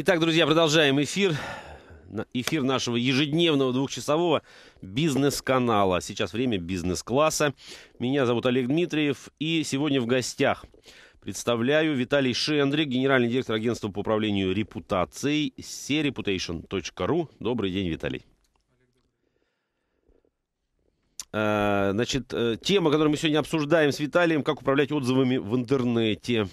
Итак, друзья, продолжаем эфир. Эфир нашего ежедневного двухчасового бизнес-канала. Сейчас время бизнес-класса. Меня зовут Олег Дмитриев. И сегодня в гостях представляю Виталий Шендрик, генеральный директор агентства по управлению репутацией sereputation.ru. Добрый день, Виталий. А, значит, э, тема, которую мы сегодня обсуждаем с Виталием, как управлять отзывами в интернете.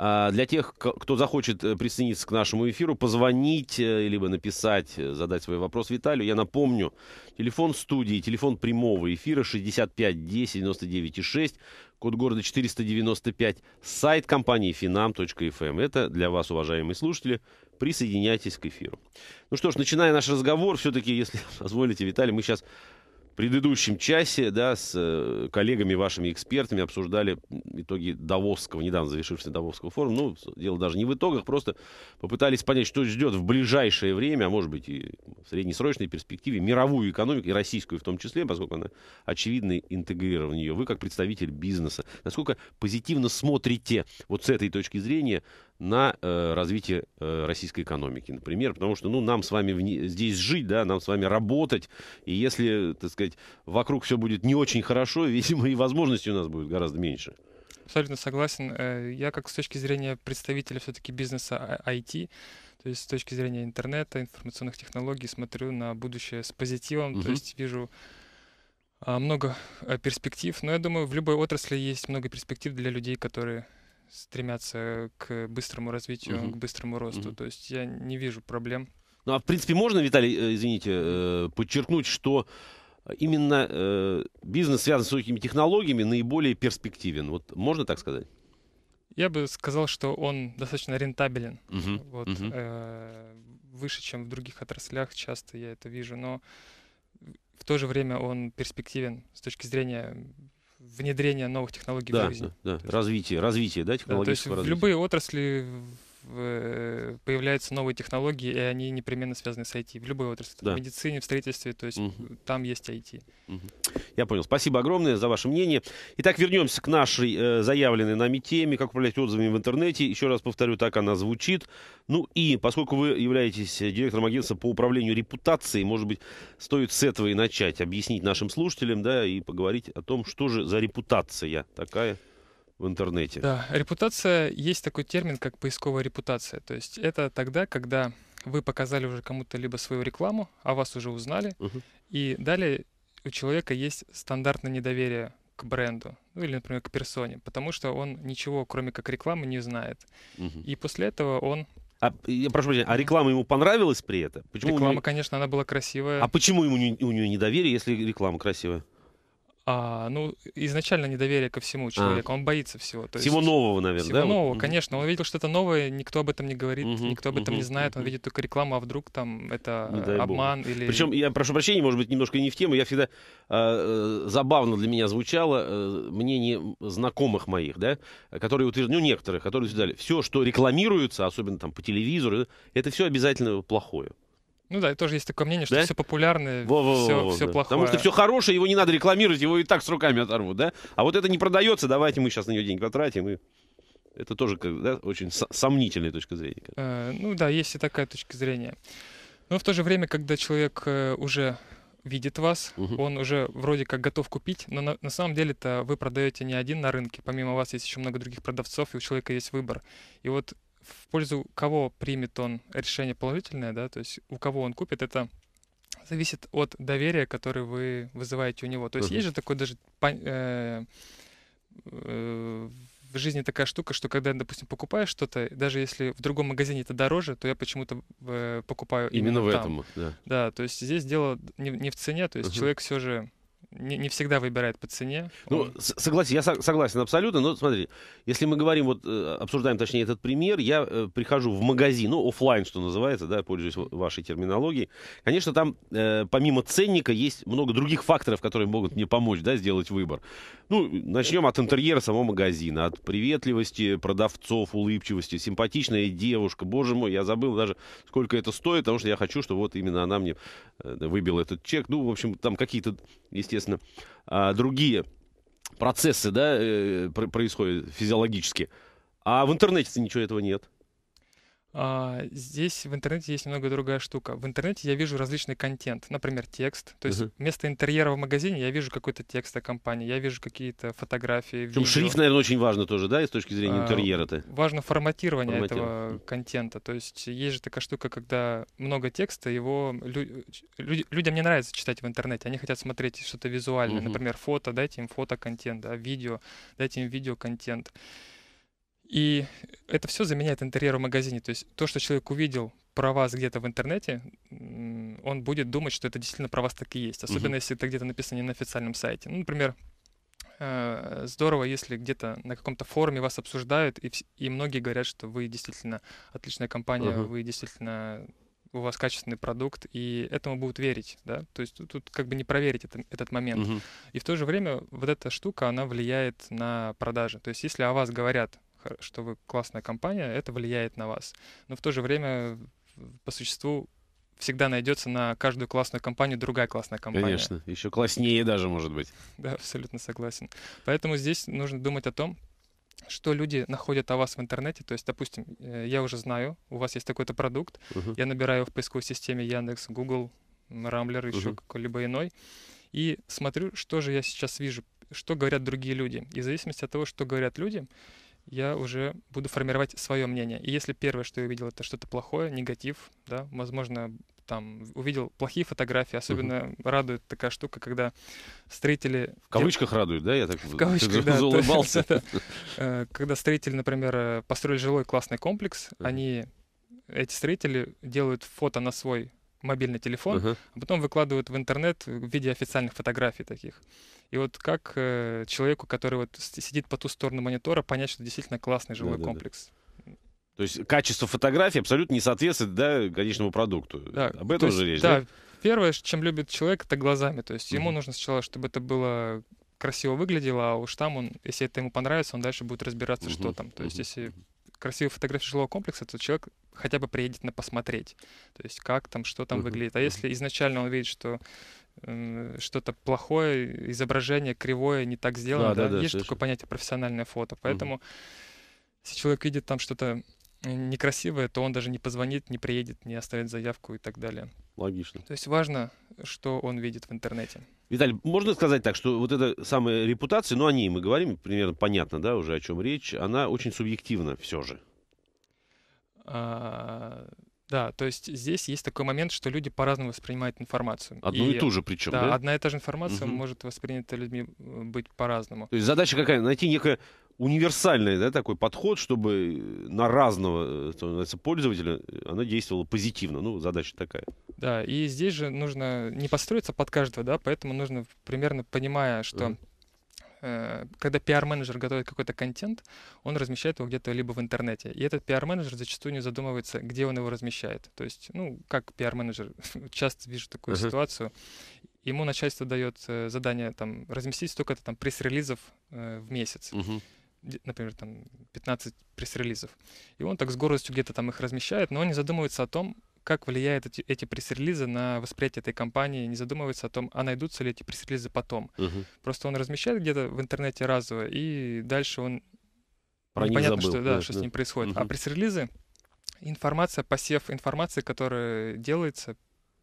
А, для тех, кто захочет э, присоединиться к нашему эфиру, позвонить, э, либо написать, э, задать свой вопрос Виталию. Я напомню, телефон студии, телефон прямого эфира 65 10 99 6, код города 495, сайт компании finam.fm. Эм. Это для вас, уважаемые слушатели, присоединяйтесь к эфиру. Ну что ж, начиная наш разговор, все-таки, если позволите, Виталий, мы сейчас предыдущем часе да, с э, коллегами, вашими экспертами обсуждали итоги Давосского, недавно завершившегося Давосского форума. Ну, дело даже не в итогах, просто попытались понять, что ждет в ближайшее время, а может быть и в среднесрочной перспективе, мировую экономику, и российскую в том числе, поскольку она очевидно интегрирована в нее. Вы как представитель бизнеса, насколько позитивно смотрите вот с этой точки зрения на э, развитие э, российской экономики, например, потому что, ну, нам с вами в, здесь жить, да, нам с вами работать, и если, так сказать, вокруг все будет не очень хорошо, видимо, и возможностей у нас будет гораздо меньше. Абсолютно согласен. Э, я как с точки зрения представителя все-таки бизнеса IT, а, то есть с точки зрения интернета, информационных технологий, смотрю на будущее с позитивом, угу. то есть вижу а, много э, перспектив, но я думаю, в любой отрасли есть много перспектив для людей, которые стремятся к быстрому развитию, угу. к быстрому росту. Угу. То есть я не вижу проблем. Ну а в принципе можно, Виталий, э, извините, э, подчеркнуть, что э, именно бизнес, связанный с высокими технологиями, наиболее перспективен. Вот можно так сказать? Я бы сказал, что он достаточно рентабелен. Угу. Вот, угу. Э, выше, чем в других отраслях, часто я это вижу. Но в то же время он перспективен с точки зрения внедрения новых технологий да, в жизнь. Да, да. Есть... развитие, развитие, да, технологического да, то есть развития. В любые отрасли Э, появляются новые технологии, и они непременно связаны с IT. В любой отрасли. Да. В медицине, в строительстве, то есть угу. там есть IT. Угу. Я понял. Спасибо огромное за ваше мнение. Итак, вернемся к нашей э, заявленной нами теме, как управлять отзывами в интернете. Еще раз повторю, так она звучит. Ну и поскольку вы являетесь директором агентства по управлению репутацией, может быть, стоит с этого и начать, объяснить нашим слушателям, да, и поговорить о том, что же за репутация такая в интернете. Да, репутация, есть такой термин, как поисковая репутация. То есть это тогда, когда вы показали уже кому-то либо свою рекламу, а вас уже узнали, угу. и далее у человека есть стандартное недоверие к бренду, ну или, например, к персоне, потому что он ничего, кроме как рекламы, не знает. Угу. И после этого он а, я прошу прощения, а реклама ему понравилась при этом? Почему реклама, него... конечно, она была красивая. А почему ему не, у нее недоверие, если реклама красивая? А, ну, изначально недоверие ко всему а. человеку. а. он боится всего. То всего есть, нового, наверное, всего да? нового, вот. конечно. Он видел что-то новое, никто об этом не говорит, угу, никто об этом угу, не знает, он видит только рекламу, а вдруг там это обман бог. или... Причем, я прошу прощения, может быть, немножко не в тему, я всегда... А, э, забавно для меня звучало э, мнение знакомых моих, да, которые утверждали, ну, некоторых, которые утверждали, все, что рекламируется, особенно там по телевизору, это все обязательно плохое. Ну да, тоже есть такое мнение, что да? все популярное, во -во -во -во, все, во, все да. плохое. Потому что все хорошее, его не надо рекламировать, его и так с руками оторвут, да? А вот это не продается, давайте мы сейчас на нее деньги потратим и... Это тоже да, очень сомнительная точка зрения. Э, ну да, есть и такая точка зрения. Но в то же время, когда человек э, уже видит вас, угу. он уже вроде как готов купить, но на, на самом деле-то вы продаете не один на рынке, помимо вас есть еще много других продавцов, и у человека есть выбор. И вот в пользу кого примет он решение положительное, да, то есть у кого он купит, это зависит от доверия, которое вы вызываете у него. То есть uh-huh. есть же такой даже э, э, в жизни такая штука, что когда, допустим, покупаешь что-то, даже если в другом магазине это дороже, то я почему-то э, покупаю именно, именно в там. этом. Да. да, то есть здесь дело не, не в цене, то есть uh-huh. человек все же не, не всегда выбирает по цене. Ну, он... согласен, я согласен абсолютно, но смотри, если мы говорим, вот э, обсуждаем, точнее, этот пример, я э, прихожу в магазин, ну, офлайн, что называется, да, пользуюсь вашей терминологией. Конечно, там э, помимо ценника есть много других факторов, которые могут мне помочь, да, сделать выбор. Ну, начнем от интерьера самого магазина, от приветливости продавцов, улыбчивости, симпатичная девушка, боже мой, я забыл даже, сколько это стоит, потому что я хочу, что вот именно она мне э, выбила этот чек. Ну, в общем, там какие-то, естественно, соответственно, а, другие процессы да, э, происходят физиологически. А в интернете ничего этого нет. А, здесь в интернете есть немного другая штука. В интернете я вижу различный контент, например, текст. То есть uh-huh. вместо интерьера в магазине я вижу какой-то текст о компании, я вижу какие-то фотографии. Причем шрифт, наверное, очень важно тоже, да, с точки зрения а, интерьера-то. важно форматирование, форматирование этого контента. То есть есть же такая штука, когда много текста, его лю... Люди... людям не нравится читать в интернете, они хотят смотреть что-то визуальное, uh-huh. например, фото, дайте им фотоконтент, да, видео, дайте им видео контент и это все заменяет интерьер в магазине. То есть то, что человек увидел про вас где-то в интернете, он будет думать, что это действительно про вас так и есть. Особенно, угу. если это где-то написано не на официальном сайте. Ну, например, э, здорово, если где-то на каком-то форуме вас обсуждают, и, и многие говорят, что вы действительно отличная компания, uh-huh. вы действительно у вас качественный продукт, и этому будут верить, да, то есть тут, тут как бы не проверить это, этот момент. Uh-huh. И в то же время вот эта штука, она влияет на продажи. То есть если о вас говорят что вы классная компания, это влияет на вас. Но в то же время, по существу, всегда найдется на каждую классную компанию другая классная компания. Конечно, еще класснее даже, может быть. Да, абсолютно согласен. Поэтому здесь нужно думать о том, что люди находят о вас в интернете. То есть, допустим, э, я уже знаю, у вас есть такой-то продукт, uh-huh. я набираю в поисковой системе Яндекс, Google, Рамблер, еще uh-huh. какой-либо иной, и смотрю, что же я сейчас вижу, что говорят другие люди. И в зависимости от того, что говорят люди, я уже буду формировать свое мнение. И если первое, что я увидел, это что-то плохое, негатив, да, возможно, там увидел плохие фотографии, особенно угу. радует такая штука, когда строители... В кавычках дел... радует, да? Я так в кавычках, да, заулыбался. То, э, когда строители, например, э, построили жилой классный комплекс, угу. они, эти строители делают фото на свой мобильный телефон, uh-huh. а потом выкладывают в интернет в виде официальных фотографий таких. И вот как э, человеку, который вот сидит по ту сторону монитора, понять, что действительно классный жилой да, комплекс? Да. То есть качество фотографии абсолютно не соответствует да, конечному продукту. Да. Об этом есть, же речь, да? да? Первое, чем любит человек, это глазами. То есть uh-huh. ему нужно сначала, чтобы это было красиво выглядело, а уж там он, если это ему понравится, он дальше будет разбираться, uh-huh. что там. То есть uh-huh. если красивые фотографии жилого комплекса, то человек хотя бы приедет на посмотреть, то есть как там, что там выглядит. А если изначально он видит, что э, что-то плохое, изображение кривое, не так сделано, да, да, да, есть да, такое понятие профессиональное фото, поэтому uh если человек видит там что-то некрасивое, то он даже не позвонит, не приедет, не оставит заявку и так далее. Логично. То есть важно, что он видит в интернете. Виталий, можно сказать так, что вот эта самая репутация, ну о ней мы говорим, примерно понятно, да, уже о чем речь, она очень субъективна все же. А, да, то есть здесь есть такой момент, что люди по-разному воспринимают информацию. Одну и, и ту же причем, да? да? одна и та же информация угу. может воспринята людьми э, быть по-разному. То есть задача какая? Найти некое универсальный да, такой подход, чтобы на разного э, пользователя э, она действовала позитивно. Ну, задача такая. Да, и здесь же нужно не построиться под каждого, да, поэтому нужно примерно понимая, что э, когда пиар-менеджер готовит какой-то контент, он размещает его где-то либо в интернете. И этот пиар-менеджер зачастую не задумывается, где он его размещает. То есть, ну, как пиар-менеджер, часто вижу такую uh-huh. ситуацию. Ему начальство дает задание там разместить столько-то там пресс-релизов э, в месяц. Uh-huh например, там 15 пресс-релизов. И он так с гордостью где-то там их размещает, но он не задумывается о том, как влияют эти, эти пресс-релизы на восприятие этой компании, не задумывается о том, а найдутся ли эти пресс-релизы потом. Угу. Просто он размещает где-то в интернете разово, и дальше он... Про Непонятно, забыл, что, да, да, что да. с ним происходит. Угу. А пресс-релизы информация, посев информации, которая делается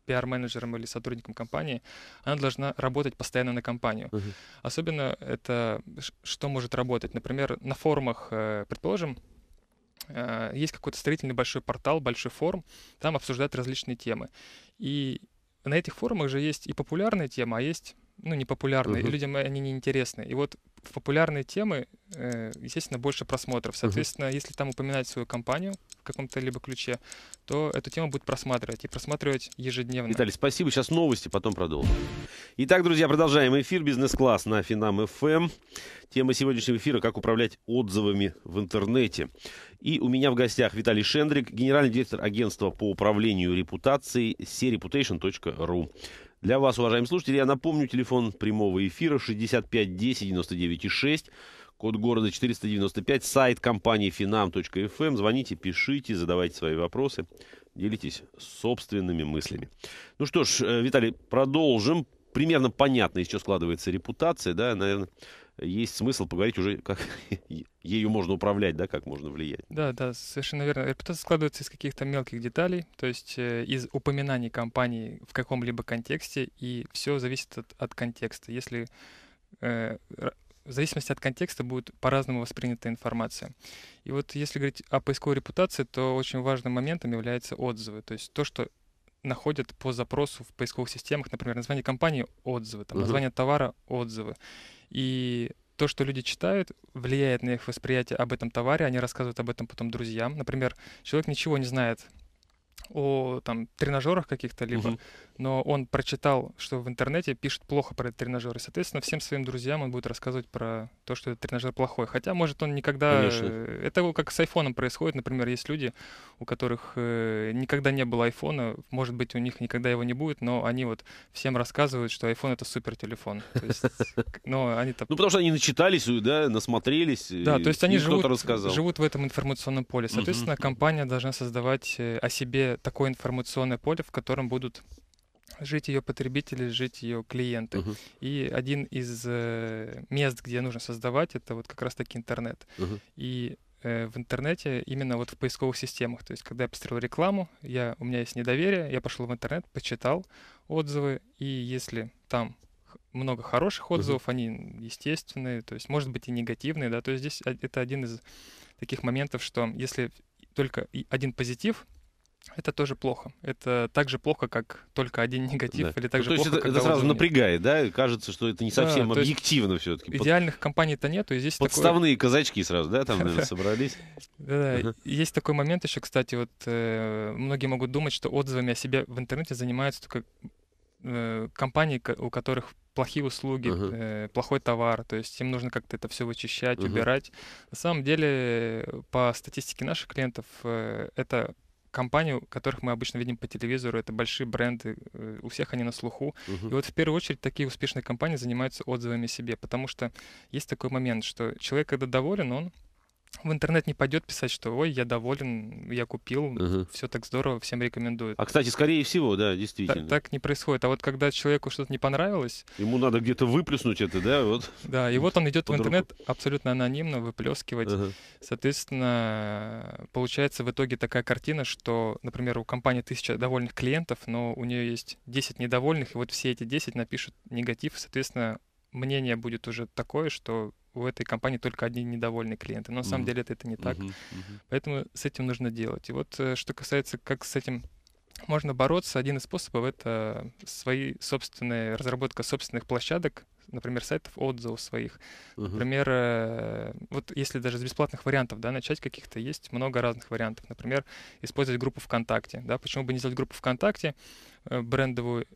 пиар-менеджером или сотрудником компании, она должна работать постоянно на компанию. Uh-huh. Особенно это что может работать. Например, на форумах, э, предположим, э, есть какой-то строительный большой портал, большой форум, там обсуждают различные темы. И на этих форумах же есть и популярная тема, а есть ну, непопулярные, uh-huh. людям они неинтересны. И вот популярные темы, э, естественно, больше просмотров. Соответственно, uh если там упоминать свою компанию в каком-то либо ключе, то эту тему будут просматривать и просматривать ежедневно. Виталий, спасибо. Сейчас новости, потом продолжим. Итак, друзья, продолжаем эфир «Бизнес-класс» на Финам ФМ. Эм. Тема сегодняшнего эфира «Как управлять отзывами в интернете». И у меня в гостях Виталий Шендрик, генеральный директор агентства по управлению репутацией serreputation.ru. Для вас, уважаемые слушатели, я напомню, телефон прямого эфира 65 10 99 6, код города 495, сайт компании finam.fm. Эм. Звоните, пишите, задавайте свои вопросы, делитесь собственными мыслями. Ну что ж, э, Виталий, продолжим. Примерно понятно, из чего складывается репутация, да, наверное, есть смысл поговорить уже, как ею можно управлять, да, как можно влиять. Да, да, совершенно верно. Репутация складывается из каких-то мелких деталей, то есть э, из упоминаний компании в каком-либо контексте, и все зависит от, от контекста. Если э, в зависимости от контекста будет по-разному воспринята информация. И вот если говорить о поисковой репутации, то очень важным моментом являются отзывы, то есть то, что находят по запросу в поисковых системах, например, название компании — отзывы, там, название товара — отзывы. И то, что люди читают, влияет на их восприятие об этом товаре, они рассказывают об этом потом друзьям. Например, человек ничего не знает о там тренажерах каких-то либо, угу. но он прочитал, что в интернете пишут плохо про этот тренажер, и, соответственно, всем своим друзьям он будет рассказывать про то, что этот тренажер плохой. Хотя, может, он никогда... Конечно. Э, это как с айфоном происходит. Например, есть люди, у которых э, никогда не было айфона, может быть, у них никогда его не будет, но они вот всем рассказывают, что iPhone — это супер телефон. Ну, они Ну, потому что они начитались, да, насмотрелись. Да, то есть они живут в этом информационном поле. Соответственно, компания должна создавать э, о себе такое информационное поле, в котором будут жить ее потребители, жить ее клиенты. Uh-huh. И один из э, мест, где нужно создавать, это вот как раз-таки интернет. Uh-huh. И э, в интернете именно вот в поисковых системах. То есть, когда я посмотрел рекламу, я, у меня есть недоверие, я пошел в интернет, почитал отзывы, и если там много хороших отзывов, uh-huh. они естественные, то есть, может быть, и негативные, да, то есть здесь это один из таких моментов, что если только один позитив, это тоже плохо. Это так же плохо, как только один негатив, да. или так ну, же то плохо, есть это, это сразу напрягает, да? кажется, что это не совсем да, объективно все-таки. Идеальных компаний-то нету, и здесь Подставные такое... казачки сразу, да, там, наверное, собрались? Да, есть такой момент еще, кстати, вот э, многие могут думать, что отзывами о себе в интернете занимаются только э, компании, у которых плохие услуги, uh-huh. э, плохой товар, то есть им нужно как-то это все вычищать, uh-huh. убирать. На самом деле, по статистике наших клиентов, э, это компанию, которых мы обычно видим по телевизору, это большие бренды, э, у всех они на слуху. Угу. И вот в первую очередь такие успешные компании занимаются отзывами себе, потому что есть такой момент, что человек, когда доволен, он в интернет не пойдет писать, что ой, я доволен, я купил, угу. все так здорово, всем рекомендую. А кстати, скорее всего, да, действительно. Так, так не происходит. А вот когда человеку что-то не понравилось. Ему надо где-то выплеснуть это, да? Вот. Да, и вот он идет в интернет абсолютно анонимно, выплескивать. Угу. Соответственно, получается в итоге такая картина, что, например, у компании тысяча довольных клиентов, но у нее есть 10 недовольных, и вот все эти 10 напишут негатив, соответственно, мнение будет уже такое, что у этой компании только одни недовольные клиенты. Но на самом mm-hmm. деле это, не так. Mm-hmm. Mm-hmm. Поэтому с этим нужно делать. И вот э, что касается, как с этим можно бороться, один из способов — это свои собственные, разработка собственных площадок, например, сайтов отзывов своих. Uh-huh. Например, э, вот если даже с бесплатных вариантов, да, начать каких-то, есть много разных вариантов. Например, использовать группу ВКонтакте, да, почему бы не сделать группу ВКонтакте э, брендовую,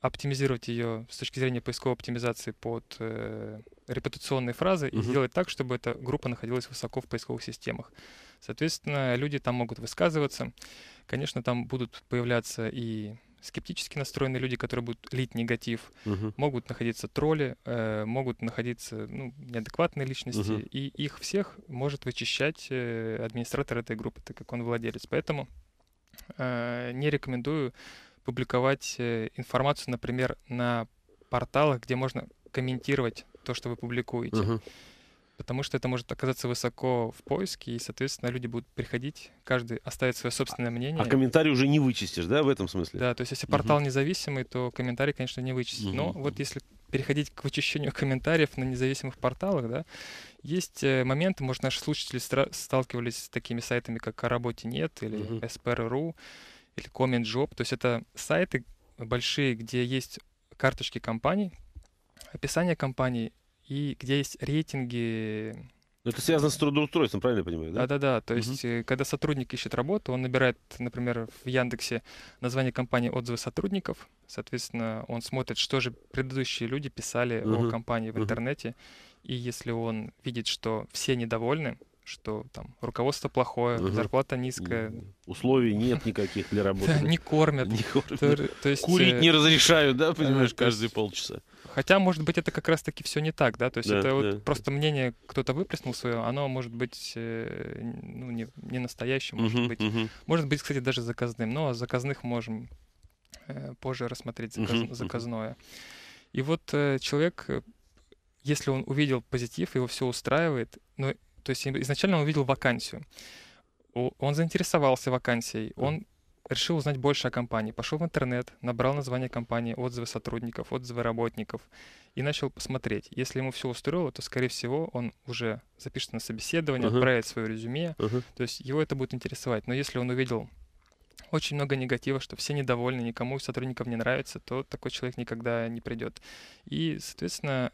оптимизировать ее с точки зрения поисковой оптимизации под э, репутационные фразы uh-huh. и сделать так, чтобы эта группа находилась высоко в поисковых системах. Соответственно, люди там могут высказываться. Конечно, там будут появляться и скептически настроенные люди, которые будут лить негатив, uh-huh. могут находиться тролли, э, могут находиться ну, неадекватные личности, uh-huh. и их всех может вычищать э, администратор этой группы, так как он владелец. Поэтому э, не рекомендую публиковать э, информацию, например, на порталах, где можно комментировать то, что вы публикуете. Uh-huh. Потому что это может оказаться высоко в поиске, и, соответственно, люди будут приходить, каждый оставит свое собственное мнение. А комментарий уже не вычистишь, да, в этом смысле? Да, то есть если портал uh-huh. независимый, то комментарий, конечно, не вычистить. Uh-huh. Но вот если переходить к вычищению комментариев на независимых порталах, да, есть э, моменты, может, наши слушатели сталкивались с такими сайтами, как «О работе нет» или uh-huh. «СПР.ру», uh huh спрру или Comment Job. То есть это сайты большие, где есть карточки компаний, описание компаний и где есть рейтинги. Но ну, это связано с трудоустройством, правильно я понимаю? Да, да, да. да. То угу. есть, э, когда сотрудник ищет работу, он набирает, например, в Яндексе название компании отзывы сотрудников. Соответственно, он смотрит, что же предыдущие люди писали угу. о компании в угу. интернете. И если он видит, что все недовольны, что там руководство плохое, угу. зарплата низкая. Условий нет никаких для работы. Не кормят. Не кормят. То есть, Курить э, не разрешают, да, понимаешь, э, каждые полчаса. Хотя, может быть, это как раз-таки все не так, да, то есть да, это да. просто мнение кто-то выплеснул свое, оно может быть э, ну, не, не настоящим, может угу, быть, угу. может быть, кстати, даже заказным, но ну, а заказных можем позже рассмотреть заказ, угу, заказное. И вот человек, если он увидел позитив, его все устраивает, но то есть изначально он увидел вакансию. Он заинтересовался вакансией, он решил узнать больше о компании, пошел в интернет, набрал название компании, отзывы сотрудников, отзывы работников и начал посмотреть. Если ему все устроило, то, скорее всего, он уже запишется на собеседование, uh-huh. отправит свое резюме. Uh-huh. То есть его это будет интересовать. Но если он увидел очень много негатива, что все недовольны, никому из сотрудников не нравится, то такой человек никогда не придет. И, соответственно,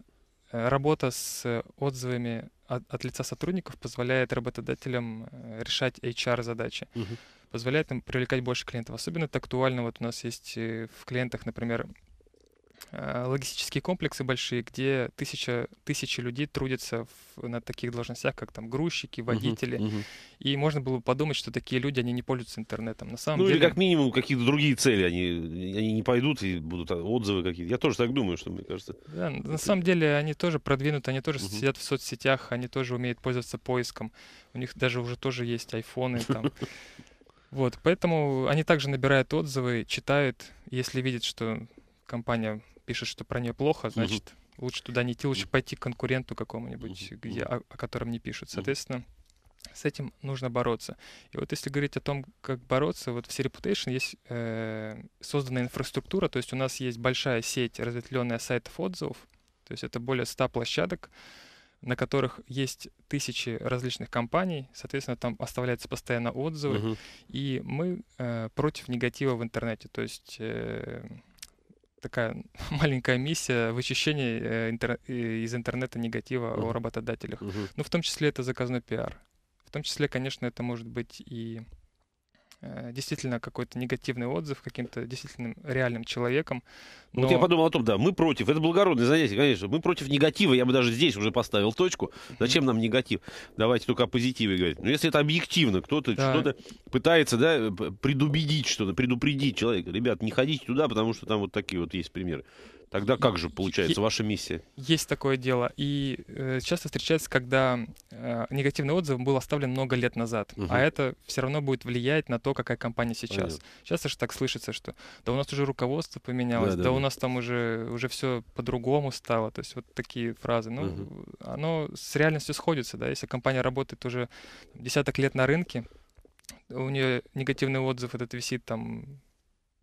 Э, работа с э, отзывами от, от лица сотрудников позволяет работодателям э, решать HR-задачи, угу. позволяет им привлекать больше клиентов. Особенно это актуально. Вот у нас есть в клиентах, например, Э, логистические комплексы большие, где тысяча, тысячи людей трудятся в, на таких должностях, как там грузчики, водители. Uh-huh, uh-huh. И можно было подумать, что такие люди, они не пользуются интернетом. На самом ну деле... или как минимум какие-то другие цели, они, они не пойдут и будут а, отзывы какие-то. Я тоже так думаю, что мне кажется. Да, на самом деле они тоже продвинуты, они тоже uh-huh. сидят в соцсетях, они тоже умеют пользоваться поиском. У них даже уже тоже есть айфоны там. Вот, поэтому они также набирают отзывы, читают, если видят, что компания пишет, что про нее плохо, значит, угу. лучше туда не идти, лучше пойти к конкуренту какому-нибудь, угу. где, о, о котором не пишут. Соответственно, с этим нужно бороться. И вот если говорить о том, как бороться, вот в C-Reputation есть э, создана инфраструктура, то есть у нас есть большая сеть, разветвленная сайтов отзывов, то есть это более 100 площадок, на которых есть тысячи различных компаний, соответственно, там оставляются постоянно отзывы, uh-huh. и мы э, против негатива в интернете, то есть... Э, такая маленькая миссия вычищения э, интер... из интернета негатива uh-huh. о работодателях. Uh-huh. Ну, в том числе это заказной пиар. В том числе, конечно, это может быть и Э, действительно какой-то негативный отзыв каким-то действительно реальным человеком. Но... Ну, вот я подумал о том, да, мы против, это благородное занятие, конечно, мы против негатива, я бы даже здесь уже поставил точку. Зачем нам негатив? Давайте только о позитиве говорить. Но ну, если это объективно, кто-то да. что-то пытается, да, предубедить что-то, предупредить человека, ребят, не ходите туда, потому что там вот такие вот есть примеры. Тогда как же получается ваша миссия? Есть такое дело. И э, часто встречается, когда э, негативный отзыв был оставлен много лет назад. Угу. А это все равно будет влиять на то, какая компания сейчас. Понятно. Часто же так слышится, что да у нас уже руководство поменялось, да, да, да у нас там уже, уже все по-другому стало. То есть вот такие фразы. Ну, угу. оно с реальностью сходится. Да? Если компания работает уже десяток лет на рынке, у нее негативный отзыв этот висит там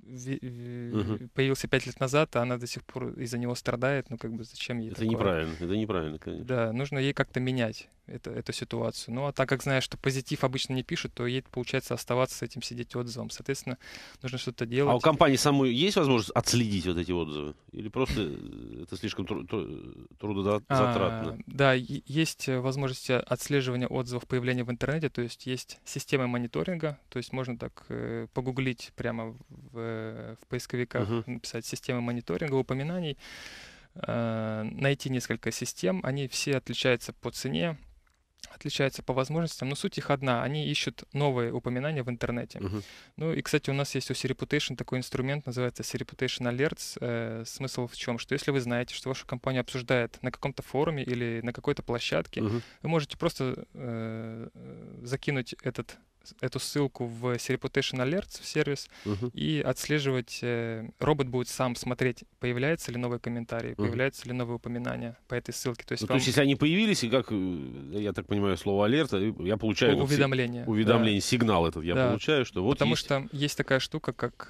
угу. появился пять лет назад, а она до сих пор из-за него страдает, ну как бы зачем ей это Это неправильно, это неправильно, конечно. Да, нужно ей как-то менять это, эту ситуацию. Ну а так как знаешь, что позитив обычно не пишут, то ей получается оставаться с этим сидеть отзывом. Соответственно, нужно что-то делать. А у компании самой есть возможность отследить вот эти отзывы? Или просто э, это слишком тру- тру- трудозатратно? А, да, есть э, возможность э, отслеживания отзывов появления в интернете, то есть есть системы мониторинга, то есть можно так погуглить прямо в, в поисковиках, написать системы мониторинга упоминаний а, найти несколько систем. Они все отличаются по цене, отличаются по возможностям, но суть их одна. Они ищут новые упоминания в интернете. Uh-huh. Ну и, кстати, у нас есть у Seriputation такой инструмент, называется Seriputation Alerts. Э, смысл в чем? Что если вы знаете, что ваша компания обсуждает на каком-то форуме или на какой-то площадке, uh-huh. вы можете просто э, э закинуть этот эту ссылку в Reputation Alerts, в сервис, угу. и отслеживать. Э, робот будет сам смотреть, появляется ли новые комментарии, угу. появляются ли новое упоминание по этой ссылке. То есть, ну, вам... то есть если они появились, и как, э, я так понимаю, слово алерт э, я получаю... Уведомление. Вот, уведомление, да. сигнал этот я да. получаю, что вот Потому есть... что есть такая штука, как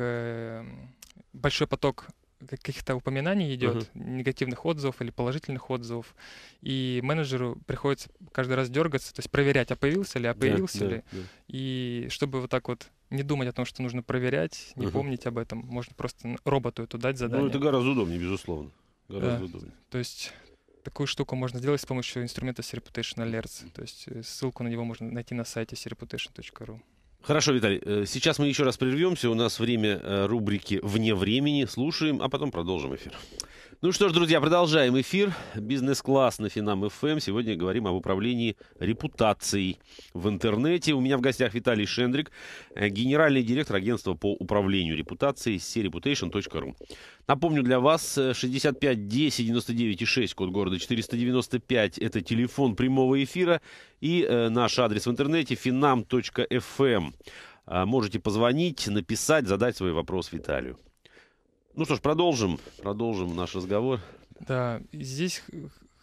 большой поток каких-то упоминаний идет, uh-huh. негативных отзывов или положительных отзывов. И менеджеру приходится каждый раз дергаться, то есть проверять, а появился ли, а появился да, ли. Да, да. И чтобы вот так вот не думать о том, что нужно проверять, не uh-huh. помнить об этом, можно просто роботу эту дать задание. Ну, это гораздо удобнее, безусловно. Гораздо да. удобнее. То есть такую штуку можно сделать с помощью инструмента Sereputation Alerts. То есть э, ссылку на него можно найти на сайте sereputation.ru. Хорошо, Виталий, э, сейчас мы еще раз прервемся. У нас время э, рубрики «Вне времени». Слушаем, а потом продолжим эфир. Ну что ж, друзья, продолжаем эфир. Бизнес-класс на Финам ФМ. Сегодня говорим об управлении репутацией в интернете. У меня в гостях Виталий Шендрик, э, генеральный директор агентства по управлению репутацией sereputation.ru. Напомню для вас, 65 10 99 6, код города 495, это телефон прямого эфира и э, наш адрес в интернете finam.fm. Эм. А, можете позвонить, написать, задать свой вопрос Виталию. Ну что ж, продолжим, продолжим наш разговор. Да, здесь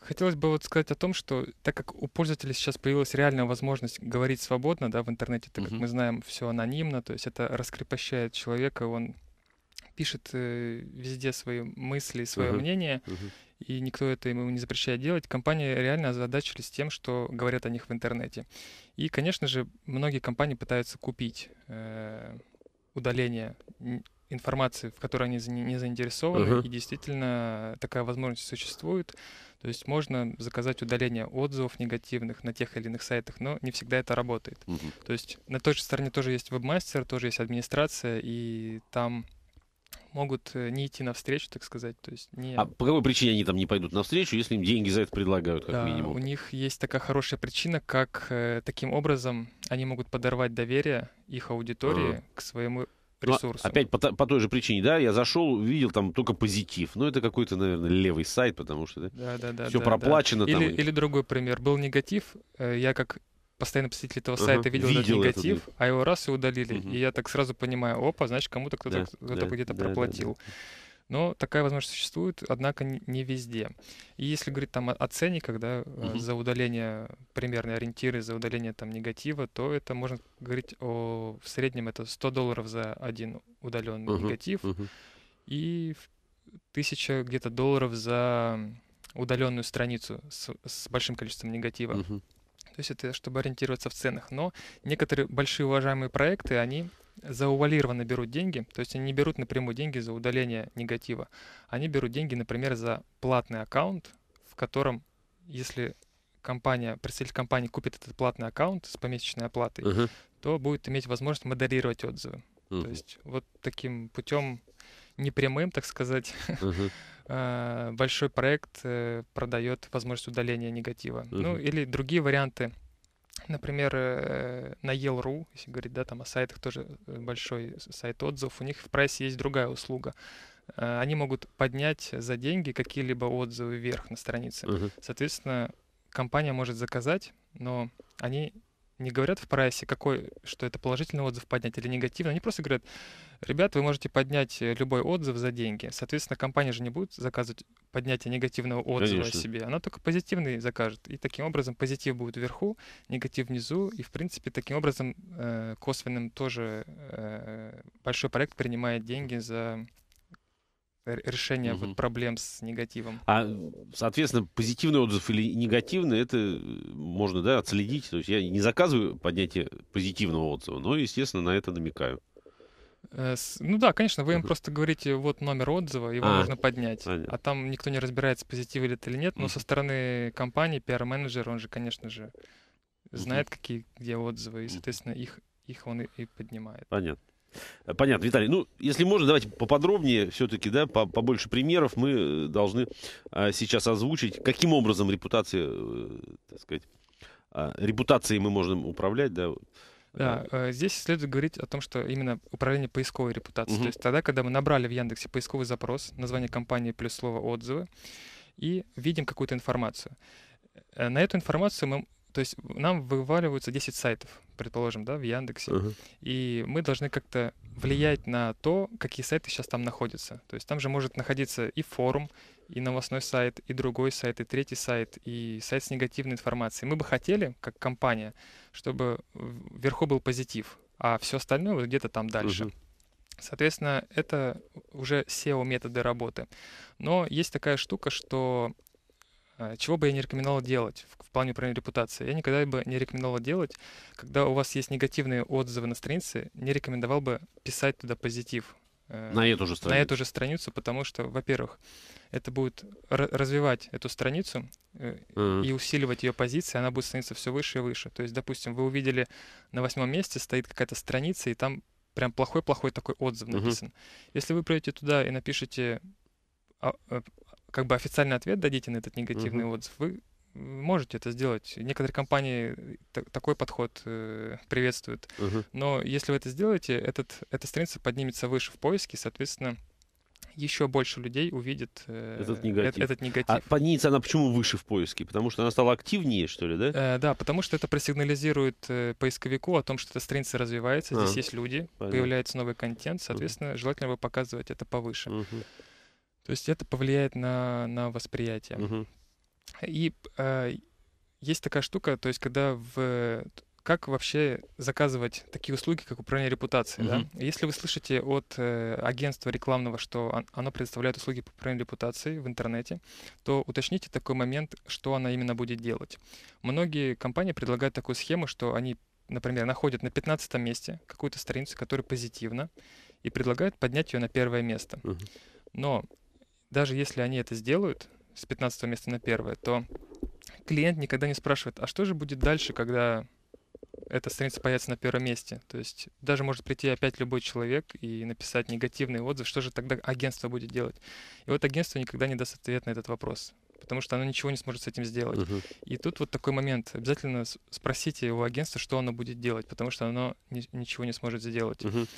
хотелось бы вот сказать о том, что так как у пользователя сейчас появилась реальная возможность говорить свободно, да, в интернете, так как uh-huh. мы знаем, все анонимно, то есть это раскрепощает человека, он пишет э, везде свои мысли, свое uh-huh. мнение, uh-huh. и никто это ему не запрещает делать. Компании реально озадачились тем, что говорят о них в интернете. И, конечно же, многие компании пытаются купить э, удаление информации, в которой они не заинтересованы, uh-huh. и действительно такая возможность существует. То есть можно заказать удаление отзывов негативных на тех или иных сайтах, но не всегда это работает. Uh-huh. То есть на той же стороне тоже есть вебмастер, тоже есть администрация, и там могут э, не идти навстречу, так сказать. То есть не... А по какой причине они там не пойдут навстречу, если им деньги за это предлагают, как да, минимум? У них есть такая хорошая причина, как э, таким образом они могут подорвать доверие их аудитории ага. к своему ресурсам. Ну, опять по, по той же причине, да, я зашел, увидел там только позитив. Ну, это какой-то, наверное, левый сайт, потому что да, да, да, все да, проплачено. Да. Там. Или, или другой пример. Был негатив, э, я как постоянно посетитель этого ага, сайта видел, видел этот негатив, этот... а его раз и удалили. Угу. И я так сразу понимаю, опа, значит, кому-то кто-то да, да, где-то да, проплатил. Да, да. Но такая возможность существует, однако не везде. И если говорить там о ценниках, да, угу. за удаление примерные ориентиры, за удаление там негатива, то это можно говорить о в среднем это 100 долларов за один удаленный угу. негатив угу. и 1000 где-то долларов за удаленную страницу с, с большим количеством негатива. Угу. То есть это чтобы ориентироваться в ценах. Но некоторые большие уважаемые проекты, они заувалированно берут деньги, то есть они не берут напрямую деньги за удаление негатива, они берут деньги, например, за платный аккаунт, в котором, если компания, представитель компании купит этот платный аккаунт с помесячной оплатой, uh-huh. то будет иметь возможность модерировать отзывы. Uh-huh. То есть вот таким путем непрямым, так сказать, uh-huh. большой проект э, продает возможность удаления негатива. Uh-huh. Ну или другие варианты Например, э, на Yelru, если говорить да, там о сайтах, тоже э, большой сайт отзывов, у них в прайсе есть другая услуга э, они могут поднять за деньги какие-либо отзывы вверх на странице. Uh -huh. Соответственно, компания может заказать, но они не говорят в прайсе, какой, что это положительный отзыв поднять или негативный. Они просто говорят, ребят, вы можете поднять э, любой отзыв за деньги. Соответственно, компания же не будет заказывать поднятие негативного отзыва Конечно. себе. Она только позитивный закажет. И таким образом позитив будет вверху, негатив внизу. И, в принципе, таким образом э, косвенным тоже э, большой проект принимает деньги за решение угу. вот проблем с негативом. А, соответственно, позитивный отзыв или негативный, это э, можно да, отследить. То есть я не заказываю поднятие позитивного отзыва, но, естественно, на это намекаю. Э, ну да, конечно, вы им просто говорите, вот номер отзыва, его а, нужно поднять. Понятно. А там никто не разбирается, позитивен это или нет, но mm-hmm. со стороны компании пиар-менеджер, он же, конечно же, знает, mm-hmm. какие где отзывы, и, соответственно, их, их он и, и поднимает. Понятно. Э, понятно, Виталий. Ну, если можно, давайте поподробнее все-таки, да, по побольше примеров мы э, должны а, сейчас озвучить. Каким образом репутации, э, так сказать, а, репутацией мы можем управлять, да, да, здесь следует говорить о том, что именно управление поисковой репутацией. Угу. То есть тогда, когда мы набрали в Яндексе поисковый запрос, название компании плюс слово отзывы, и видим какую-то информацию. На эту информацию мы, то есть нам вываливаются 10 сайтов предположим, да, в Яндексе, uh-huh. и мы должны как-то влиять на то, какие сайты сейчас там находятся. То есть там же может находиться и форум, и новостной сайт, и другой сайт, и третий сайт, и сайт с негативной информацией. Мы бы хотели, как компания, чтобы вверху был позитив, а все остальное вот где-то там дальше. Uh-huh. Соответственно, это уже SEO-методы работы. Но есть такая штука, что а, чего бы я не рекомендовал делать в плане управления репутацией? Я никогда бы не рекомендовал делать, когда у вас есть негативные отзывы на странице, не рекомендовал бы писать туда позитив. Э, на эту же страницу. На эту же страницу, потому что, во-первых, это будет развивать эту страницу mm-hmm. и усиливать ее позиции, она будет становиться все выше и выше. То есть, допустим, вы увидели на восьмом месте стоит какая-то страница, и там прям плохой-плохой такой отзыв написан. Mm-hmm. Если вы пройдете туда и напишите а, э, как бы официальный ответ дадите на этот негативный угу. отзыв, вы можете это сделать. Некоторые компании э, такой подход э, приветствуют. Угу. Но если вы это сделаете, этот, эта страница поднимется выше в поиске, соответственно, еще больше людей увидит э, этот э, негатив. Э, этот негатив. А поднимется она почему выше в поиске? Потому что она стала активнее, что ли, да? Э, да, потому что это просигнализирует э, поисковику о том, что эта страница развивается, а, здесь есть люди, понятно. появляется новый контент, соответственно, угу. желательно бы показывать это повыше. Угу. То есть это повлияет на, на восприятие. Угу. И э, есть такая штука, то есть когда в... Как вообще заказывать такие услуги, как управление репутацией? Mm-hmm. Да? Если вы слышите от э, агентства рекламного, что оно предоставляет услуги по управлению репутацией в интернете, то уточните такой момент, что она именно будет делать. Многие компании предлагают такую схему, что они, например, находят на 15 месте какую-то страницу, которая позитивна, и предлагают поднять ее на первое место. Mm-hmm. Но даже если они это сделают с 15 места на первое, то клиент никогда не спрашивает, а что же будет дальше, когда эта страница появится на первом месте. То есть даже может прийти опять любой человек и написать негативный отзыв, что же тогда агентство будет делать. И вот агентство никогда не даст ответ на этот вопрос, потому что оно ничего не сможет с этим сделать. Uh-huh. И тут вот такой момент. Обязательно спросите у агентства, что оно будет делать, потому что оно ни- ничего не сможет сделать. Uh-huh.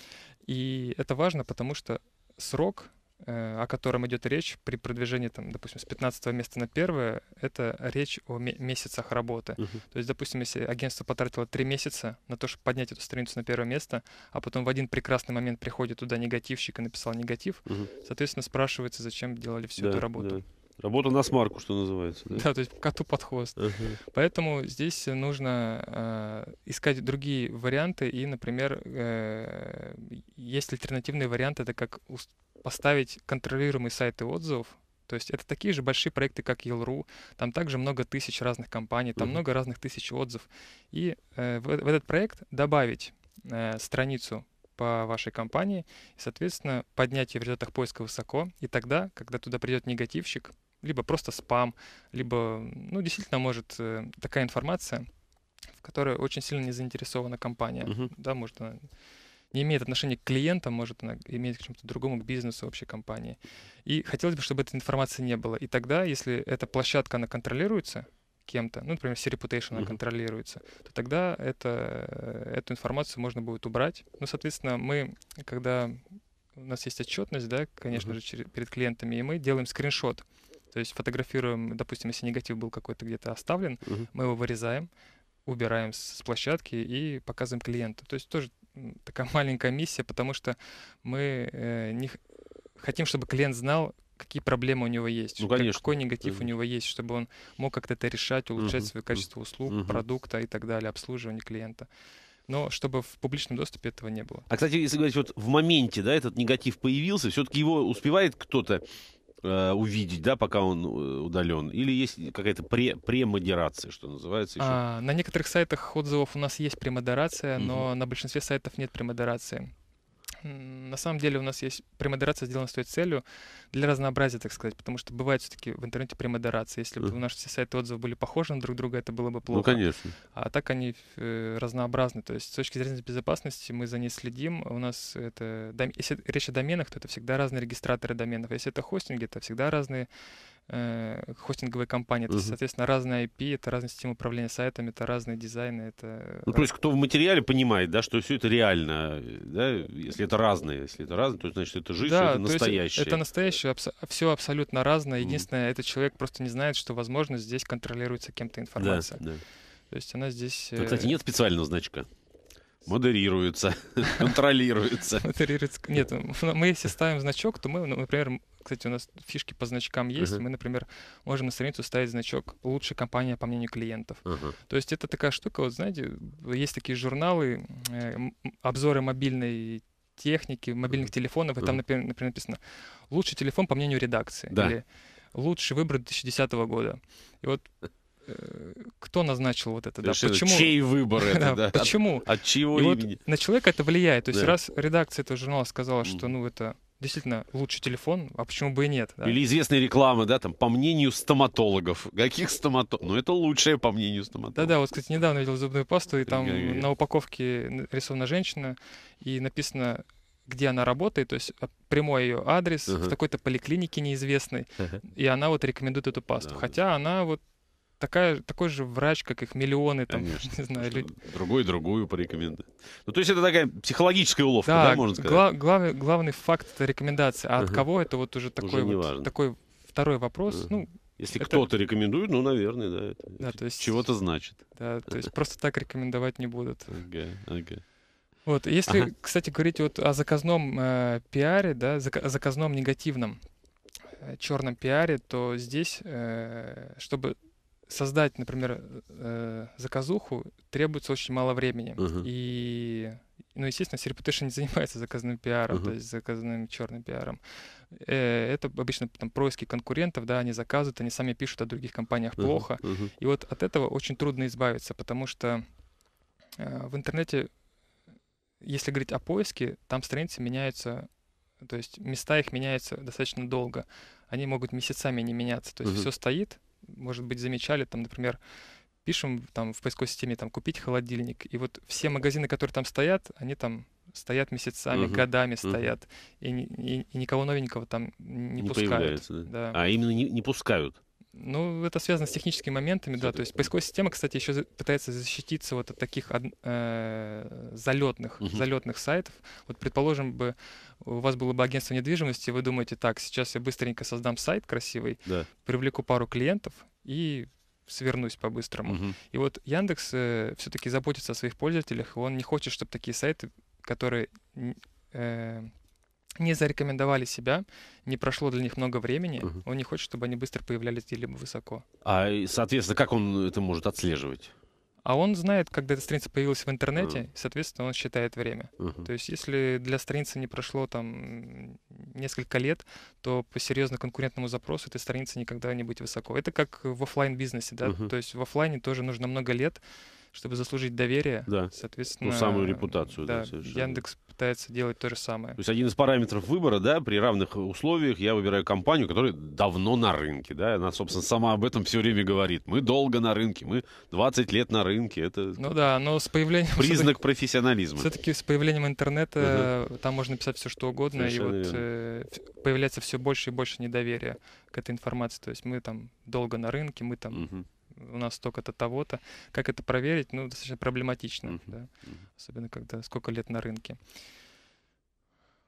И это важно, потому что срок Э, о котором идет речь при продвижении, там, допустим, с 15 места на первое, это речь о месяцах работы. Uh-huh. То есть, допустим, если агентство потратило 3 месяца на то, чтобы поднять эту страницу на первое место, а потом в один прекрасный момент приходит туда негативщик и написал негатив, uh-huh. соответственно, спрашивается, зачем делали всю да, эту работу. Да. Работа на смарку, что называется. Да, да то есть коту под хвост. Uh-huh. Поэтому здесь нужно э, искать другие варианты. И, например, э, есть альтернативные варианты, это как поставить контролируемые сайты отзывов. То есть это такие же большие проекты, как Yelru. Там также много тысяч разных компаний, там uh-huh. много разных тысяч отзывов. И э, в, в этот проект добавить э, страницу по вашей компании, и, соответственно, поднять ее в результатах поиска высоко, и тогда, когда туда придет негативщик, либо просто спам, либо, ну, действительно может э, такая информация, в которой очень сильно не заинтересована компания, угу. да, может она не имеет отношения к клиентам, может она имеет к чему-то другому, к бизнесу общей компании. И хотелось бы, чтобы этой информации не было. И тогда, если эта площадка, она контролируется кем-то, ну, например, все reputation она uh-huh. контролируется, то тогда это, э, эту информацию можно будет убрать. Ну, соответственно, мы, когда у нас есть отчетность, да, конечно uh-huh. же, перед клиентами, и мы делаем скриншот то есть фотографируем, допустим, если негатив был какой-то где-то оставлен, угу. мы его вырезаем, убираем с площадки и показываем клиенту. То есть тоже такая маленькая миссия, потому что мы э, не хотим, чтобы клиент знал, какие проблемы у него есть, ну, конечно. какой негатив угу. у него есть, чтобы он мог как-то это решать, улучшать угу. свое качество услуг, угу. продукта и так далее, обслуживание клиента но чтобы в публичном доступе этого не было. А, кстати, если говорить, вот в моменте, да, этот негатив появился, все-таки его успевает кто-то Э, увидеть, да, пока он э, удален? Или есть какая-то премодерация, что называется? Еще? А, на некоторых сайтах отзывов у нас есть премодерация, но угу. на большинстве сайтов нет премодерации на самом деле у нас есть премодерация сделана с той целью для разнообразия, так сказать, потому что бывает все-таки в интернете премодерация. Если бы mm. наши все сайты отзывов были похожи на друг друга, это было бы ну, плохо. Ну, конечно. А так они э, разнообразны. То есть с точки зрения безопасности мы за ней следим. У нас это... Дом... Если речь о доменах, то это всегда разные регистраторы доменов. Если это хостинги, то всегда разные э, хостинговые компании. То есть, соответственно, разные IP, это разные системы управления сайтами, это разные дизайны. Это... Ну, то есть, кто в материале понимает, да, что все это реально, да, если это разное, если это разное, то значит, это жизнь, да, это настоящее. это настоящее, абс- все абсолютно разное. Единственное, mm. этот человек просто не знает, что, возможно, здесь контролируется кем-то информация. Да, да. То есть она здесь... Тут, э, кстати, нет специального значка. Модерируется, контролируется. Модерируется. Нет, мы если ставим значок, то мы, например, кстати, у нас фишки по значкам есть. Uh-huh. Мы, например, можем на страницу ставить значок «Лучшая компания по мнению клиентов». Uh-huh. То есть это такая штука, вот знаете, есть такие журналы, э, обзоры мобильной техники, мобильных uh-huh. телефонов, и там, например, например, написано «Лучший телефон по мнению редакции» да. или «Лучший выбор 2010 года». И вот э, кто назначил вот это, да, почему... Чей выбор это, да, да? Почему? От, от чего и имени? Вот на человека это влияет. То есть да. раз редакция этого журнала сказала, что, ну, это действительно лучший телефон, а почему бы и нет? Да? Или известная реклама, да, там, по мнению стоматологов. Каких стоматологов? Ну, это лучшее, по мнению стоматологов. Да-да, вот, кстати, недавно видел зубную пасту, и там на упаковке рисована женщина, и написано где она работает, то есть а, прямой ее адрес uh-huh. в такой-то поликлинике неизвестной, uh-huh. и она вот рекомендует эту пасту. Uh-huh. Хотя она вот такая, такой же врач, как их миллионы, там, Конечно. не знаю, люди. Другую другую порекомендую. Ну, то есть это такая психологическая уловка, да, да можно сказать? Гла- глав- главный факт — это рекомендация. А uh-huh. от кого это вот уже такой, уже вот, такой второй вопрос. Uh-huh. Ну, если это... кто-то рекомендует, ну, наверное, да, это да, то есть, чего-то значит. Да, то есть просто так рекомендовать не будут. Ага, ага. Вот, если, ага. кстати, говорить вот о заказном э, пиаре, да, зак- о заказном негативном, э, черном пиаре, то здесь, э, чтобы создать, например, э, заказуху требуется очень мало времени. Uh-huh. И, ну, естественно, Serputation не занимается заказным пиаром, uh-huh. то есть заказным черным пиаром. Э, это обычно там происки конкурентов, да, они заказывают, они сами пишут о других компаниях uh-huh. плохо. Uh-huh. И вот от этого очень трудно избавиться, потому что э, в интернете, если говорить о поиске, там страницы меняются, то есть места их меняются достаточно долго. Они могут месяцами не меняться, то есть uh-huh. все стоит, может быть, замечали, там, например, пишем там в поисковой системе там купить холодильник, и вот все магазины, которые там стоят, они там стоят месяцами, угу. годами стоят, угу. и, и, и никого новенького там не, не пускают. Да. А именно не, не пускают. Ну, это связано с техническими моментами, да. То есть поисковая система, кстати, еще пытается защититься вот от таких э, залетных, угу. залетных сайтов. Вот, предположим, бы у вас было бы агентство недвижимости, вы думаете, так, сейчас я быстренько создам сайт красивый, да. привлеку пару клиентов и свернусь по-быстрому. Угу. И вот Яндекс э, все-таки заботится о своих пользователях, и он не хочет, чтобы такие сайты, которые э, не зарекомендовали себя, не прошло для них много времени, угу. он не хочет, чтобы они быстро появлялись где-либо высоко. А, соответственно, как он это может отслеживать? А он знает, когда эта страница появилась в интернете, uh соответственно, он считает время. uh То есть, если для страницы не прошло там несколько лет, то по серьезно конкурентному запросу эта страница никогда не будет высоко. Это как в офлайн бизнесе да. uh То есть в офлайне тоже нужно много лет чтобы заслужить доверие, да. соответственно... Ну, самую репутацию, да, да Яндекс пытается делать то же самое. То есть один из параметров выбора, да, при равных условиях я выбираю компанию, которая давно на рынке, да, она, собственно, сама об этом все время говорит. Мы долго на рынке, мы 20 лет на рынке, это... Ну да, но с появлением... Признак профессионализма. Все-таки с появлением интернета угу. там можно писать все, что угодно, Совершенно и вот э, появляется все больше и больше недоверия к этой информации. То есть мы там долго на рынке, мы там угу у нас столько-то того-то. Как это проверить, ну, достаточно проблематично, uh-huh. да? Uh-huh. особенно когда сколько лет на рынке.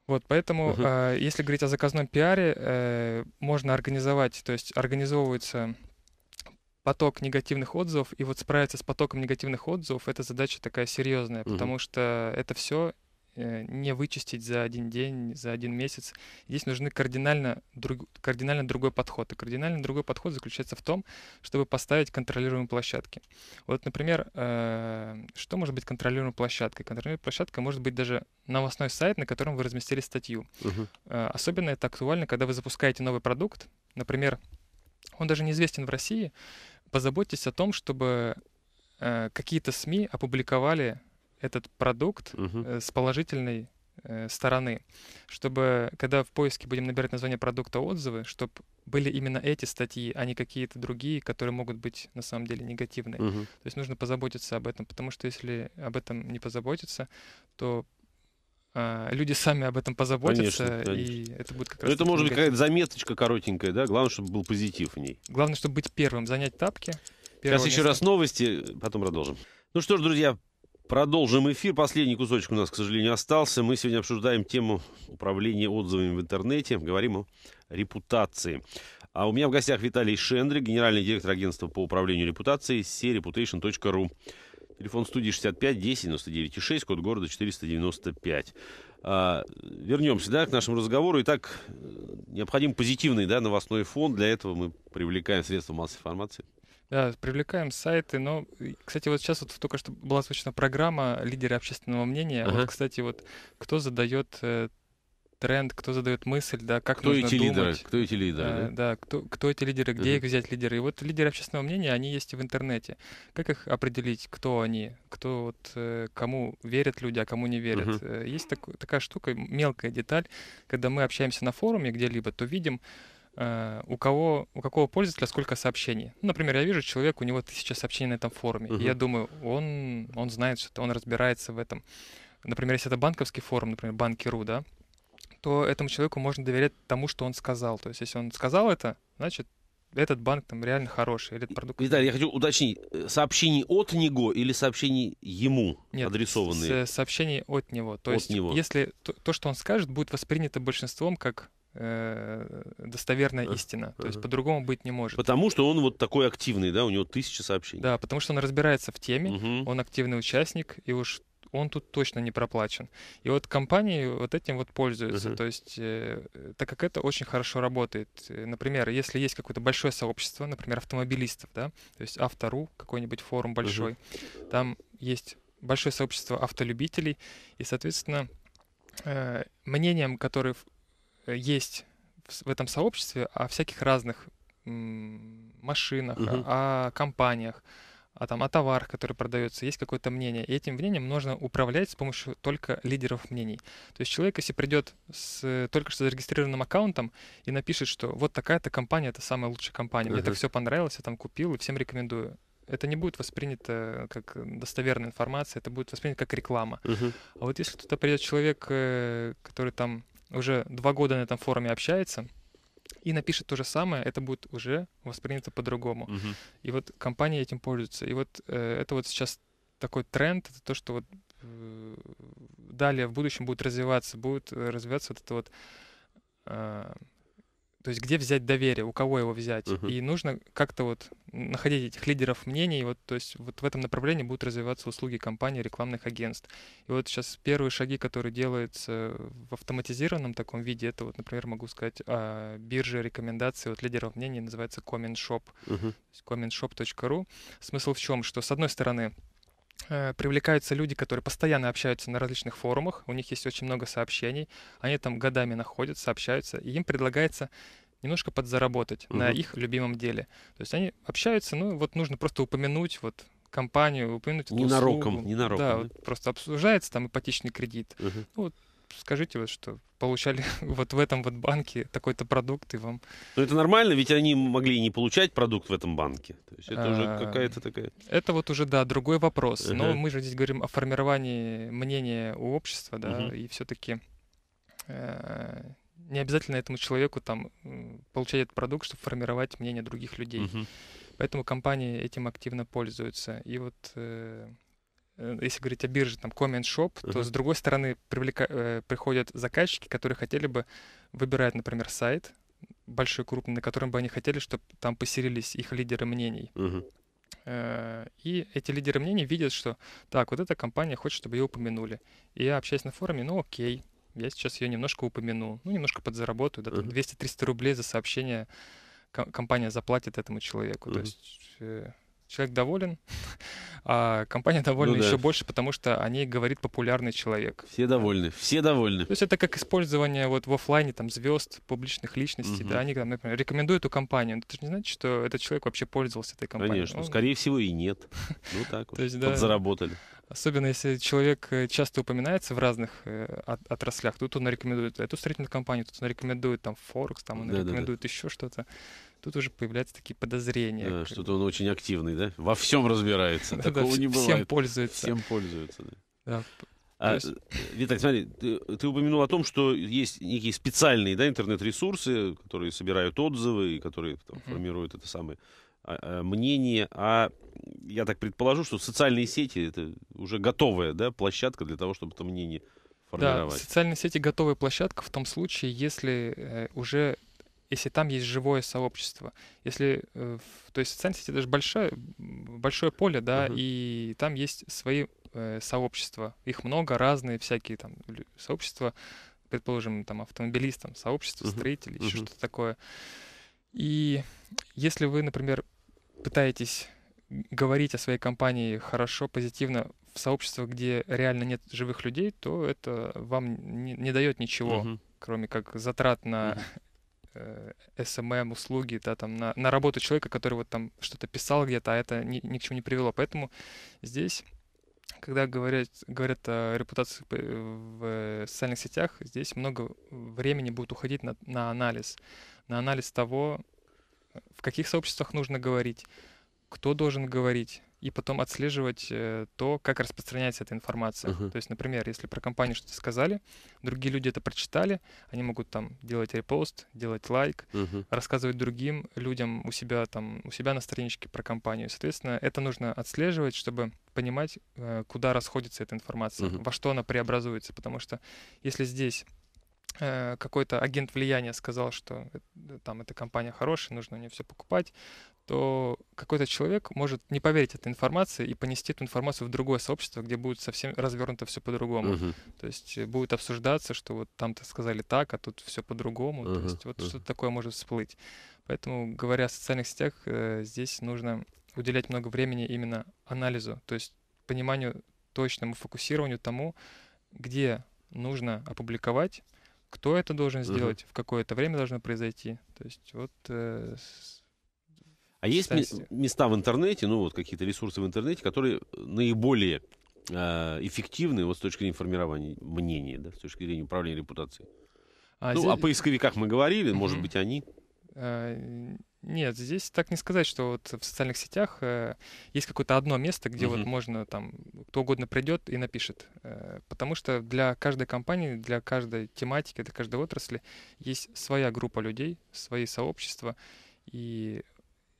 Вот, поэтому, uh-huh. э, если говорить о заказном пиаре, э, можно организовать, то есть организовывается поток негативных отзывов, и вот справиться с потоком негативных отзывов, это задача такая серьезная, uh-huh. потому что это все Э, не вычистить за один день, за один месяц. Здесь нужны кардинально, друг, кардинально другой подход. И кардинально другой подход заключается в том, чтобы поставить контролируемые площадки. Вот, например, э, что может быть контролируемой площадкой? Контролируемая площадка может быть даже новостной сайт, на котором вы разместили статью. Угу. Э, особенно это актуально, когда вы запускаете новый продукт. Например, он даже неизвестен в России. Позаботьтесь о том, чтобы э, какие-то СМИ опубликовали этот продукт угу. с положительной э, стороны, чтобы, когда в поиске будем набирать название продукта отзывы, чтобы были именно эти статьи, а не какие-то другие, которые могут быть на самом деле негативные. Угу. То есть нужно позаботиться об этом, потому что если об этом не позаботиться, то а, люди сами об этом позаботятся, конечно, конечно. и это будет как Но ну, раз... Это может быть какая-то заметочка коротенькая, да? Главное, чтобы был позитив в ней. Главное, чтобы быть первым, занять тапки. Сейчас еще раз новости, потом продолжим. Ну что ж, друзья, Продолжим эфир. Последний кусочек у нас, к сожалению, остался. Мы сегодня обсуждаем тему управления отзывами в интернете. Говорим о репутации. А у меня в гостях Виталий Шендри, генеральный директор агентства по управлению репутацией sereputation.ru. Телефон студии 65 10 99 6, код города 495. А, вернемся да, к нашему разговору. Итак, э, необходим позитивный да, новостной фон. Для этого мы привлекаем средства массовой информации. Да, привлекаем сайты, но, э, кстати, вот сейчас вот только что была озвучена программа лидеры общественного мнения. Ага. Вот, кстати, вот кто задает э, тренд, кто задает мысль, да, как кто нужно эти думать. Лидеры? Кто эти лидеры? Да, э, да? да кто, кто эти лидеры, где uh их взять лидеры. И вот лидеры общественного мнения, они есть и в интернете. Как их определить, кто они, кто вот, кому верят люди, а кому не верят? uh Есть так, такая штука, мелкая деталь, когда мы общаемся на форуме где-либо, то видим, Э, у кого, у какого пользователя сколько сообщений. Ну, например, я вижу человек, у него тысяча сообщений на этом форуме, uh-huh. и я думаю, он, он знает что-то, он разбирается в этом. Например, если это банковский форум, например, банки.ру, да, то этому человеку можно доверять тому, что он сказал. То есть, если он сказал это, значит, этот банк там реально хороший, или этот продукт. Виталий, я хочу уточнить, э, сообщений от него или сообщений ему Нет, адресованные? Нет, сообщений от него. То от есть, него. если то, то, что он скажет, будет воспринято большинством как Э, достоверная истина. То есть по-другому быть не может. Потому что он вот такой активный, да, у него тысячи сообщений. Да, потому что он разбирается в теме, он активный участник, и уж он тут точно не проплачен. И вот компании вот этим вот пользуются. Uh-huh. То есть, э, э, так как это очень хорошо работает. Э, например, если есть какое-то большое сообщество, например, автомобилистов, да, то есть Автору, какой-нибудь форум большой, uh-huh. там есть большое сообщество автолюбителей, и, соответственно, э, мнением, которые Э, есть в этом сообществе о всяких разных машинах, угу. о компаниях, о, там, о товарах, которые продаются, есть какое-то мнение. И этим мнением нужно управлять с помощью только лидеров мнений. То есть человек, если придет с э, только что зарегистрированным аккаунтом и напишет, что вот такая-то компания, это самая лучшая компания, мне uh так все понравилось, я там купил и всем рекомендую. Это не будет воспринято э, как достоверная информация, это будет воспринято как реклама. Uh-huh. А вот если туда придет человек, который там уже два года на этом форуме общается и напишет то же самое, это будет уже воспринято по-другому. Угу. И вот компания этим пользуется И вот э, это вот сейчас такой тренд, это то, что вот э, далее в будущем будет развиваться, будет э, развиваться вот это вот э, то есть где взять доверие, у кого его взять. Uh-huh. И нужно как-то вот находить этих лидеров мнений, вот, то есть вот в этом направлении будут развиваться услуги компаний, рекламных агентств. И вот сейчас первые шаги, которые делаются в автоматизированном таком виде, это вот, например, могу сказать, а, биржа рекомендаций от лидеров мнений называется CommentShop, uh-huh. commentshop.ru. Смысл в чем, что с одной стороны э, привлекаются люди, которые постоянно общаются на различных форумах, у них есть очень много сообщений, они там годами находятся, общаются, и им предлагается немножко подзаработать угу. на их любимом деле. То есть они общаются, ну вот нужно просто упомянуть вот компанию, упомянуть эту ненароком, услугу. Ненароком, да, да? Вот просто обсуждается там ипотечный кредит. Угу. Ну, вот скажите, вот, что получали вот в этом вот банке такой-то продукт, и вам... Ну это нормально, ведь они могли не получать продукт в этом банке. То есть это а, уже какая-то такая... Это вот уже, да, другой вопрос. Uh-huh. Но мы же здесь говорим о формировании мнения у общества, да, uh-huh. и все-таки э, не обязательно этому человеку там получать этот продукт, чтобы формировать мнение других людей. Угу. Поэтому компании этим активно пользуются. И вот э, э если говорить о бирже, там, Comment Shop, uh то с другой стороны привлека... э, приходят заказчики, которые хотели бы выбирать, например, сайт большой, крупный, на котором бы они хотели, чтобы там поселились их лидеры мнений. uh И эти лидеры мнений видят, что так, вот эта компания хочет, чтобы ее упомянули. И я общаюсь на форуме, ну окей, я сейчас ее немножко упомяну, ну, немножко подзаработаю, да, uh-huh. 200-300 рублей за сообщение компания заплатит этому человеку. Uh-huh. То есть э, человек доволен, а компания ну довольна ну, да. еще больше, потому что о ней говорит популярный человек. Все довольны, все довольны. То есть это как использование вот в офлайне там звезд, публичных личностей, угу. да, они там, например, рекомендуют эту компанию, но это же не значит, что этот человек вообще пользовался этой компанией. Конечно, Он... Ну, скорее всего и нет. Ну так вот, Заработали. Особенно если человек э, часто упоминается в разных э, от, отраслях, тут он рекомендует эту строительную компанию, тут он рекомендует там Форекс, там он рекомендует еще что-то тут уже появляются такие подозрения. Да, что-то он очень активный, да? Во всем разбирается. Такого не бывает. Всем пользуется. Всем пользуется, да. А, есть... Э, Виталий, смотри, ты, ты упомянул о том, что есть некие специальные да, интернет-ресурсы, которые собирают отзывы и которые там, uh-huh. формируют это самое а, а, мнение. А я так предположу, что социальные сети это уже готовая да, площадка для того, чтобы это мнение формировать. Да, социальные сети готовая площадка в том случае, если э, уже если там есть живое сообщество. Если, э, то есть социальная сеть — это большое, большое поле, да, uh-huh. и там есть свои э, сообщества. Их много, разные всякие там сообщества, предположим, там автомобилистам, сообщество uh-huh. строителей, uh-huh. еще что-то такое. И если вы, например, пытаетесь говорить о своей компании хорошо, позитивно в сообществах, где реально нет живых людей, то это вам не, не дает ничего, Uh -huh. кроме как затрат на Uh -huh. SMM э, эм услуги, да, там на, на работу человека, который вот там что-то писал где-то, а это ни, ни к чему не привело. Поэтому здесь, когда говорят, говорят о репутации в э, социальных сетях, здесь много времени будет уходить на, на анализ, на анализ того, в каких сообществах нужно говорить, кто должен говорить, и потом отслеживать э, то, как распространяется эта информация. Uh-huh. То есть, например, если про компанию что-то сказали, другие люди это прочитали, они могут там делать репост, делать лайк, uh-huh. рассказывать другим людям у себя там у себя на страничке про компанию. Соответственно, это нужно отслеживать, чтобы понимать, э, куда расходится эта информация, uh-huh. во что она преобразуется, потому что если здесь Э, какой-то агент влияния сказал, что «Э, там эта компания хорошая, нужно у нее все покупать, то какой-то человек может не поверить этой информации и понести эту информацию в другое сообщество, где будет совсем развернуто все по-другому. Uh-huh. То есть э, будет обсуждаться, что вот там-то сказали так, а тут все по-другому. Uh-huh. То есть вот uh-huh. что-то такое может всплыть. Поэтому, говоря о социальных сетях, здесь нужно уделять много времени именно анализу, то есть пониманию точному фокусированию тому, где нужно опубликовать, кто это должен сделать, угу. в какое-то время должно произойти. То есть вот... Э, а есть ме- места в интернете, ну вот какие-то ресурсы в интернете, которые наиболее э, эффективны вот с точки зрения формирования мнения, да, с точки зрения управления репутацией? А ну, здесь... о поисковиках мы говорили, mm-hmm. может быть, они... А, нет, здесь так не сказать, что вот в социальных сетях э, есть какое-то одно место, где угу. вот можно там кто угодно придет и напишет. Э, потому что для каждой компании, для каждой тематики, для каждой отрасли есть своя группа людей, свои сообщества, и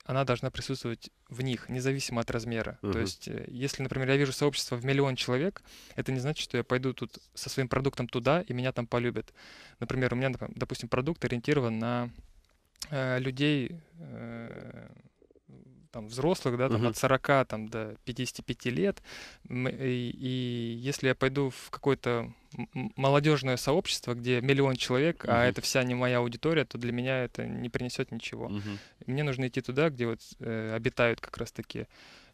она должна присутствовать в них, независимо от размера. Угу. То есть, э, если, например, я вижу сообщество в миллион человек, это не значит, что я пойду тут со своим продуктом туда, и меня там полюбят. Например, у меня, допустим, продукт ориентирован на Э, людей э, там, взрослых, да, там, угу. от 40 там, до 55 лет. И, и если я пойду в какое-то молодежное сообщество, где миллион человек, угу. а это вся не моя аудитория, то для меня это не принесет ничего. Угу. Мне нужно идти туда, где вот э, обитают как раз таки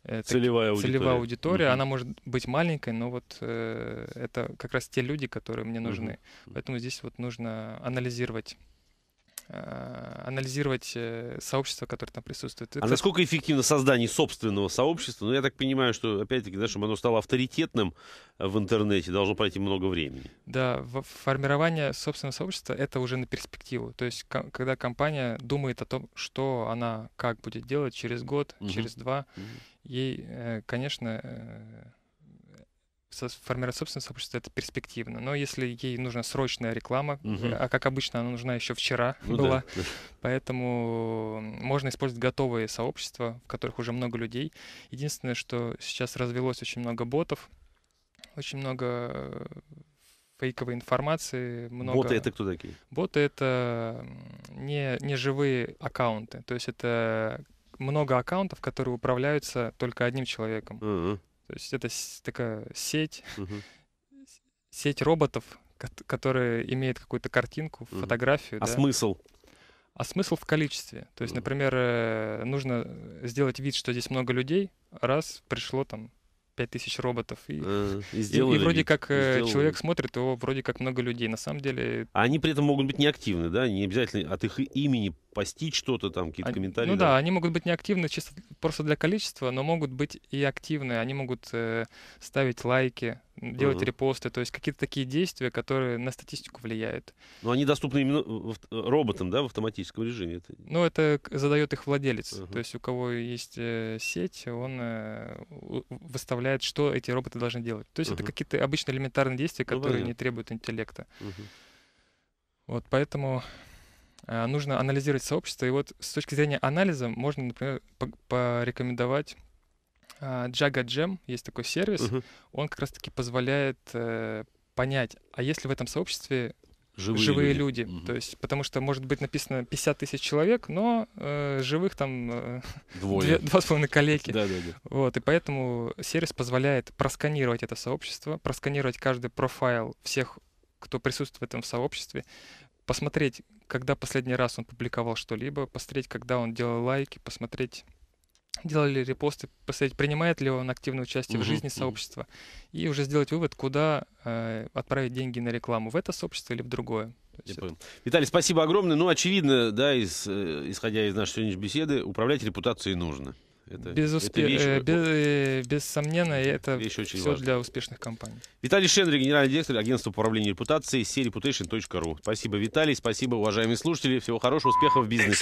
э, целевая аудитория. Целевая аудитория, угу. она может быть маленькой, но вот э, это как раз те люди, которые мне нужны. Угу. Поэтому здесь вот нужно анализировать Э, анализировать э, сообщество, которое там присутствует. А Это... насколько эффективно создание собственного сообщества? Ну, я так понимаю, что, опять-таки, да, чтобы оно стало авторитетным э, в интернете, должно пройти много времени. Да, формирование собственного сообщества — это уже на перспективу. То есть, когда компания думает о том, что она как будет делать через год, угу. через два, угу. ей, конечно, формировать собственное сообщество это перспективно. Но если ей нужна срочная реклама, угу. а как обычно она нужна еще вчера ну была, да. поэтому можно использовать готовые сообщества, в которых уже много людей. Единственное, что сейчас развелось очень много ботов, очень много э, фейковой информации. Много... Боты это кто такие? Боты это не, не живые аккаунты. То есть это много аккаунтов, которые управляются только одним человеком. Uh-huh. То есть это такая сеть, угу. сеть роботов, которые имеют какую-то картинку, угу. фотографию. А да? смысл? А смысл в количестве. То есть, угу. например, э, нужно э, сделать вид, что здесь много людей, раз пришло там 5000 роботов. Э, и, и, сделали, и, и вроде как э, сделали. человек смотрит, его вроде как много людей. На самом деле... Они при этом могут быть неактивны, да? Не обязательно от их имени постить что-то там, какие-то комментарии. Ну да. да, они могут быть неактивны чисто просто для количества, но могут быть и активны. Они могут э, ставить лайки, делать угу. репосты, то есть какие-то такие действия, которые на статистику влияют. Но ну, они доступны именно э, роботам, да, в автоматическом режиме? Ну, это задает их владелец. Угу. То есть у кого есть э, сеть, он э, выставляет, что эти роботы должны делать. То есть угу. это какие-то обычно элементарные действия, ну которые ну, не требуют интеллекта. Угу. Вот, поэтому нужно анализировать сообщество. И вот с точки зрения анализа можно, например, порекомендовать Jaga а, есть такой сервис, угу. он как раз-таки позволяет э, понять, а если в этом сообществе живые, живые люди, люди. Угу. то есть, потому что может быть написано 50 тысяч человек, но э, живых там э, Двое. два с половиной коллеги. да, да, да. Вот, и поэтому сервис позволяет просканировать это сообщество, просканировать каждый профайл всех, кто присутствует в этом сообществе, посмотреть, когда последний раз он публиковал что-либо, посмотреть, когда он делал лайки, посмотреть делали репосты, посмотреть, принимает ли он активное участие угу, в жизни сообщества, угу. и уже сделать вывод, куда э, отправить деньги на рекламу, в это сообщество или в другое. Виталий, спасибо огромное. Ну, очевидно, да, из, э, исходя из нашей сегодняшней беседы, управлять репутацией нужно. Это, Безуспе... это э, э, э это вещь очень все важна. для успешных компаний. Виталий Шендри, генеральный директор агентства управления репутацией sereputation.ru. Спасибо, Виталий, спасибо, уважаемые слушатели. Всего хорошего, успехов в бизнесе.